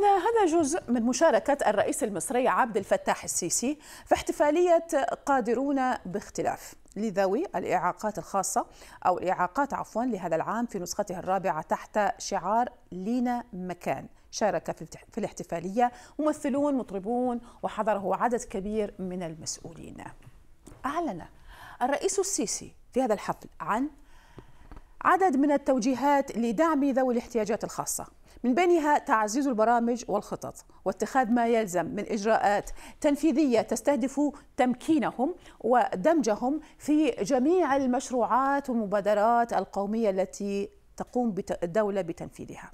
كان هذا جزء من مشاركة الرئيس المصري عبد الفتاح السيسي في احتفالية قادرون باختلاف لذوي الإعاقات الخاصة أو الإعاقات عفوا لهذا العام في نسخته الرابعة تحت شعار لينا مكان شارك في الاحتفالية ممثلون مطربون وحضره عدد كبير من المسؤولين أعلن الرئيس السيسي في هذا الحفل عن عدد من التوجيهات لدعم ذوي الاحتياجات الخاصة من بينها تعزيز البرامج والخطط واتخاذ ما يلزم من اجراءات تنفيذيه تستهدف تمكينهم ودمجهم في جميع المشروعات والمبادرات القوميه التي تقوم الدوله بتنفيذها.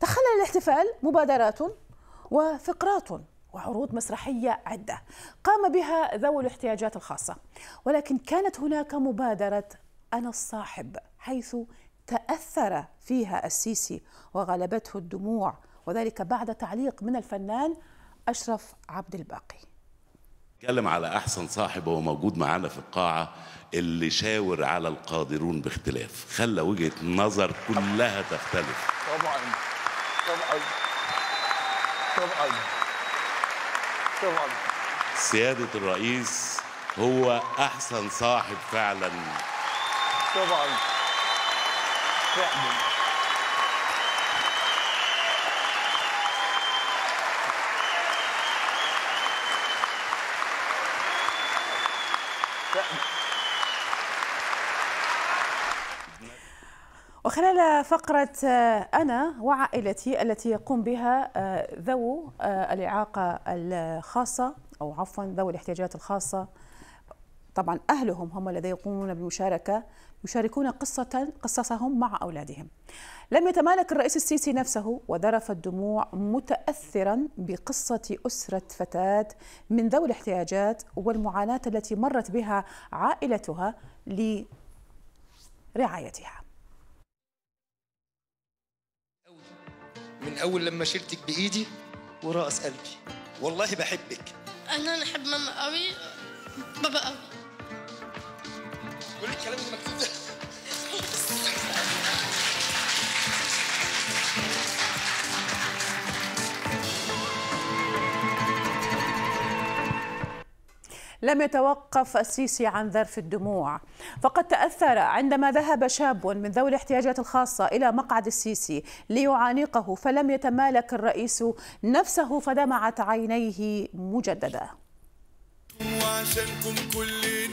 تخلل الاحتفال مبادرات وفقرات وعروض مسرحية عدة قام بها ذوي الاحتياجات الخاصة ولكن كانت هناك مبادرة أنا الصاحب حيث تأثر فيها السيسي وغلبته الدموع وذلك بعد تعليق من الفنان أشرف عبد الباقي تكلم على أحسن صاحب هو موجود معانا في القاعة اللي شاور على القادرون باختلاف خلى وجهة النظر كلها تختلف طبعا طبعا طبعا طبعا سيادة الرئيس هو أحسن صاحب فعلا طبعا وخلال فقرة آه، أنا وعائلتي التي يقوم بها آه، ذوو آه، الإعاقة الخاصة أو عفوا ذوي الاحتياجات الخاصة طبعا أهلهم هم الذين يقومون بالمشاركة يشاركون قصة قصصهم مع أولادهم لم يتمالك الرئيس السيسي نفسه وذرف الدموع متأثرا بقصة أسرة فتاة من ذوي الاحتياجات والمعاناة التي مرت بها عائلتها لرعايتها من أول لما شلتك بإيدي ورأس قلبي والله بحبك أنا أحب ماما قوي بابا قوي الكلام اللي مكتوب ده لم يتوقف السيسي عن ذرف الدموع فقد تأثر عندما ذهب شاب من ذوي الاحتياجات الخاصة إلى مقعد السيسي ليعانقه فلم يتمالك الرئيس نفسه فدمعت عينيه مجددا وعشانكم كل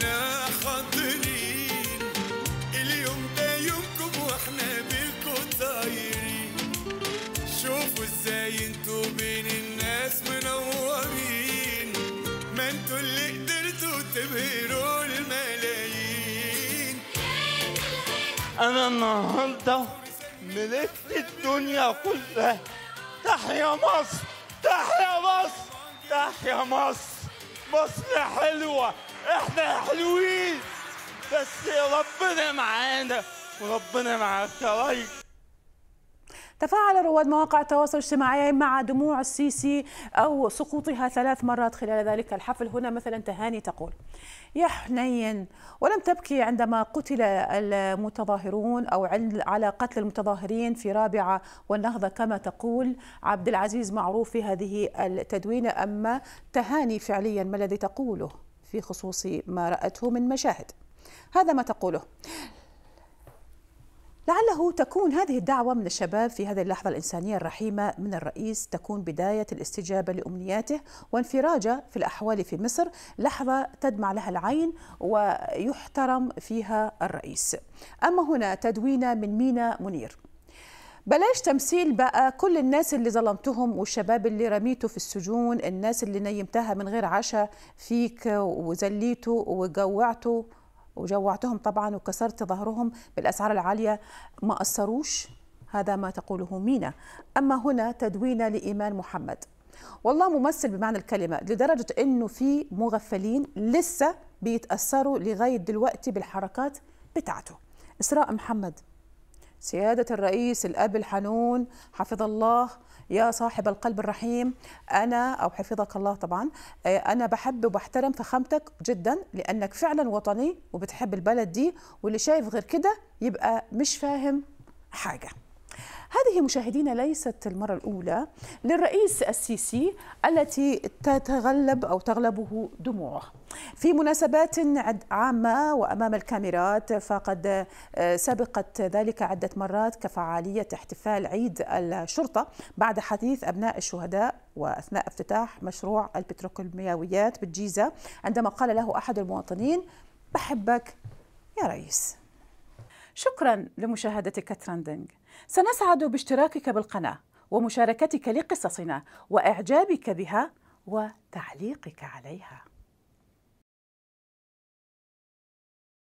تبهروا الملايين انا النهارده ملكت الدنيا كلها تحيا مصر تحيا مصر تحيا مصر مصر حلوه احنا حلوين بس ربنا معانا وربنا معاك يا ريس تفاعل رواد مواقع التواصل الاجتماعي مع دموع السيسي أو سقوطها ثلاث مرات خلال ذلك الحفل هنا مثلا تهاني تقول يا حنين ولم تبكي عندما قتل المتظاهرون أو على قتل المتظاهرين في رابعة والنهضة كما تقول عبد العزيز معروف في هذه التدوينة أما تهاني فعليا ما الذي تقوله في خصوص ما رأته من مشاهد هذا ما تقوله لعله تكون هذه الدعوة من الشباب في هذه اللحظة الإنسانية الرحيمة من الرئيس تكون بداية الاستجابة لأمنياته وانفراجه في الأحوال في مصر لحظة تدمع لها العين ويحترم فيها الرئيس أما هنا تدوينة من مينا منير بلاش تمثيل بقى كل الناس اللي ظلمتهم والشباب اللي رميته في السجون الناس اللي نيمتها من غير عشاء فيك وذليته وجوعته وجوعتهم طبعا وكسرت ظهرهم بالأسعار العالية ما أثروش هذا ما تقوله مينا أما هنا تدوينة لإيمان محمد والله ممثل بمعنى الكلمة لدرجة أنه في مغفلين لسه بيتأثروا لغاية دلوقتي بالحركات بتاعته إسراء محمد سيادة الرئيس الأب الحنون حفظ الله يا صاحب القلب الرحيم أنا أو حفظك الله طبعا آه، أنا بحب وبحترم فخامتك جدا لأنك فعلا وطني وبتحب البلد دي واللي شايف غير كده يبقى مش فاهم حاجة هذه مشاهدينا ليست المرة الأولى للرئيس السيسي التي تتغلب أو تغلبه دموعه في مناسبات عامة وأمام الكاميرات فقد آه، سبقت ذلك عدة مرات كفعالية احتفال عيد الشرطة بعد حديث أبناء الشهداء وأثناء افتتاح مشروع البتروكيماويات بالجيزة عندما قال له أحد المواطنين بحبك يا رئيس شكرا لمشاهدتك ترندنج سنسعد باشتراكك بالقناة ومشاركتك لقصصنا وإعجابك بها وتعليقك عليها